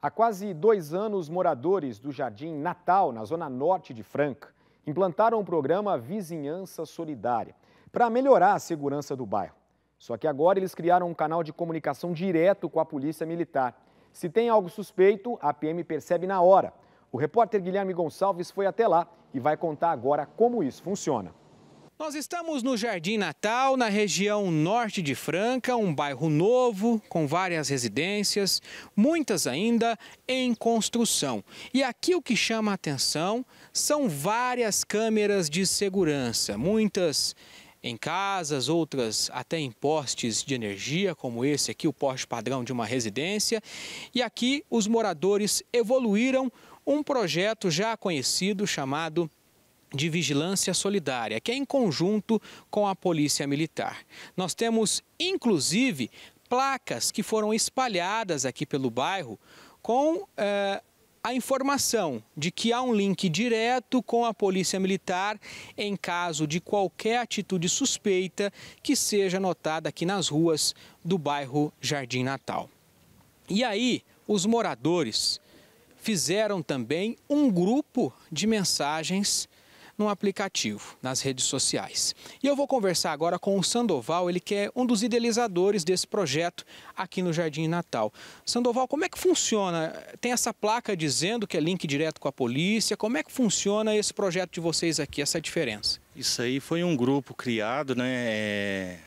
Há quase dois anos, moradores do Jardim Natal, na zona norte de Franca, implantaram o programa Vizinhança Solidária para melhorar a segurança do bairro. Só que agora eles criaram um canal de comunicação direto com a Polícia Militar. Se tem algo suspeito, a PM percebe na hora. O repórter Guilherme Gonçalves foi até lá e vai contar agora como isso funciona. Nós estamos no Jardim Natal, na região norte de Franca, um bairro novo, com várias residências, muitas ainda em construção. E aqui o que chama a atenção são várias câmeras de segurança, muitas em casas, outras até em postes de energia, como esse aqui, o poste padrão de uma residência. E aqui os moradores evoluíram um projeto já conhecido chamado de vigilância solidária, que é em conjunto com a Polícia Militar. Nós temos, inclusive, placas que foram espalhadas aqui pelo bairro com eh, a informação de que há um link direto com a Polícia Militar em caso de qualquer atitude suspeita que seja notada aqui nas ruas do bairro Jardim Natal. E aí, os moradores fizeram também um grupo de mensagens no aplicativo, nas redes sociais. E eu vou conversar agora com o Sandoval, ele que é um dos idealizadores desse projeto aqui no Jardim Natal. Sandoval, como é que funciona? Tem essa placa dizendo que é link direto com a polícia. Como é que funciona esse projeto de vocês aqui, essa diferença? Isso aí foi um grupo criado, né, é,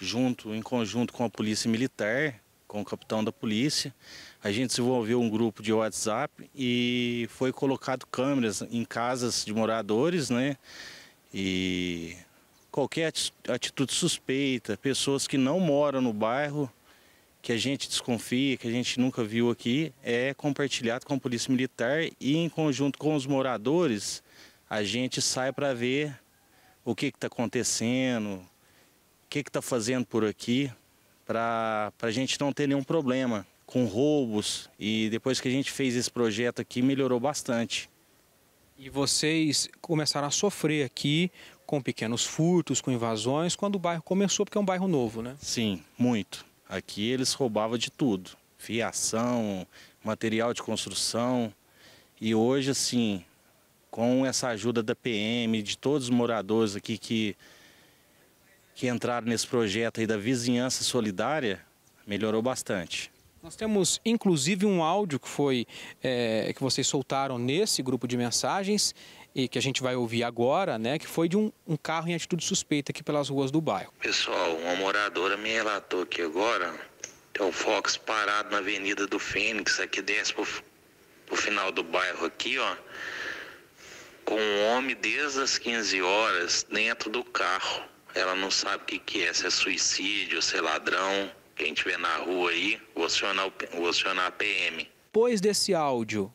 junto, em conjunto com a Polícia Militar, com o capitão da polícia. A gente desenvolveu um grupo de WhatsApp e foi colocado câmeras em casas de moradores, né? E qualquer atitude suspeita, pessoas que não moram no bairro, que a gente desconfia, que a gente nunca viu aqui, é compartilhado com a Polícia Militar e em conjunto com os moradores, a gente sai para ver o que está acontecendo, o que está fazendo por aqui para a gente não ter nenhum problema com roubos. E depois que a gente fez esse projeto aqui, melhorou bastante. E vocês começaram a sofrer aqui com pequenos furtos, com invasões, quando o bairro começou, porque é um bairro novo, né? Sim, muito. Aqui eles roubavam de tudo: fiação, material de construção. E hoje, assim, com essa ajuda da PM, de todos os moradores aqui que que entraram nesse projeto aí da vizinhança solidária, melhorou bastante. Nós temos inclusive um áudio que foi é, que vocês soltaram nesse grupo de mensagens e que a gente vai ouvir agora, né? Que foi de um, um carro em atitude suspeita aqui pelas ruas do bairro. Pessoal, uma moradora me relatou aqui agora tem um Fox parado na Avenida do Fênix, aqui desce pro, pro final do bairro aqui, ó. Com um homem desde as 15 horas dentro do carro ela não sabe o que, que é, se é suicídio, se é ladrão. Quem estiver na rua aí, vou acionar, vou acionar a PM. Depois desse áudio,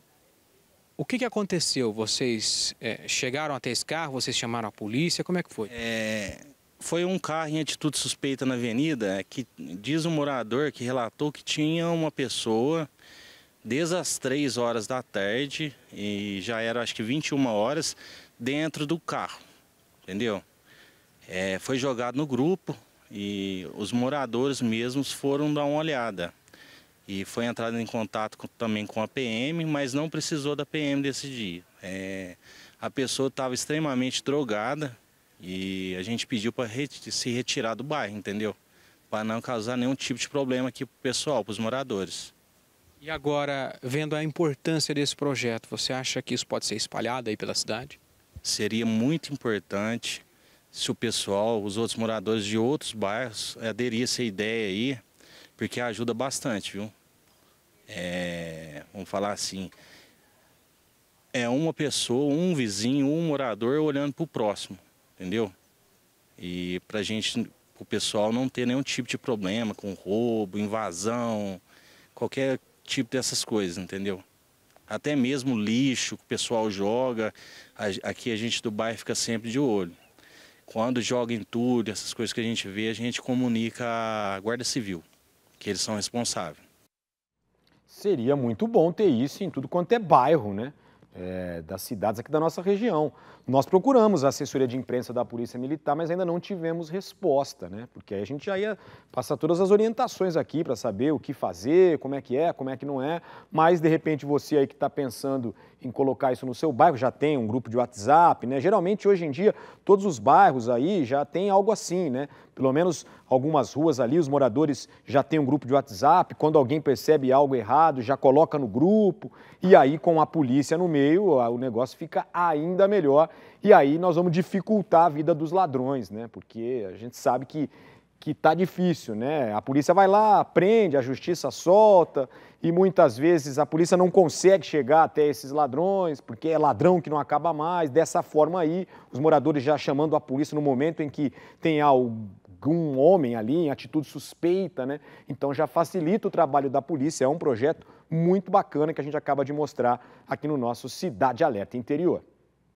o que, que aconteceu? Vocês é, chegaram até esse carro, vocês chamaram a polícia, como é que foi? É, foi um carro em atitude suspeita na avenida, é, que diz um morador que relatou que tinha uma pessoa desde as 3 horas da tarde, e já era acho que 21 horas, dentro do carro, entendeu? É, foi jogado no grupo e os moradores mesmos foram dar uma olhada. E foi entrado em contato com, também com a PM, mas não precisou da PM desse dia. É, a pessoa estava extremamente drogada e a gente pediu para se retirar do bairro, entendeu? Para não causar nenhum tipo de problema aqui para o pessoal, para os moradores. E agora, vendo a importância desse projeto, você acha que isso pode ser espalhado aí pela cidade? Seria muito importante se o pessoal, os outros moradores de outros bairros a essa ideia aí, porque ajuda bastante, viu? É, vamos falar assim, é uma pessoa, um vizinho, um morador olhando para o próximo, entendeu? E para gente, o pessoal não ter nenhum tipo de problema com roubo, invasão, qualquer tipo dessas coisas, entendeu? Até mesmo lixo que o pessoal joga, aqui a gente do bairro fica sempre de olho. Quando joga entulho, essas coisas que a gente vê, a gente comunica à Guarda Civil, que eles são responsáveis. Seria muito bom ter isso em tudo quanto é bairro, né? é, das cidades aqui da nossa região. Nós procuramos a assessoria de imprensa da Polícia Militar, mas ainda não tivemos resposta, né? Porque aí a gente já ia passar todas as orientações aqui para saber o que fazer, como é que é, como é que não é. Mas, de repente, você aí que está pensando em colocar isso no seu bairro, já tem um grupo de WhatsApp, né? Geralmente, hoje em dia, todos os bairros aí já tem algo assim, né? Pelo menos algumas ruas ali, os moradores já têm um grupo de WhatsApp. Quando alguém percebe algo errado, já coloca no grupo. E aí, com a polícia no meio, meio, o negócio fica ainda melhor. E aí nós vamos dificultar a vida dos ladrões, né? Porque a gente sabe que que tá difícil, né? A polícia vai lá, prende, a justiça solta e muitas vezes a polícia não consegue chegar até esses ladrões, porque é ladrão que não acaba mais. Dessa forma aí, os moradores já chamando a polícia no momento em que tem algo algum homem ali em atitude suspeita, né? Então já facilita o trabalho da polícia. É um projeto muito bacana que a gente acaba de mostrar aqui no nosso Cidade Alerta Interior.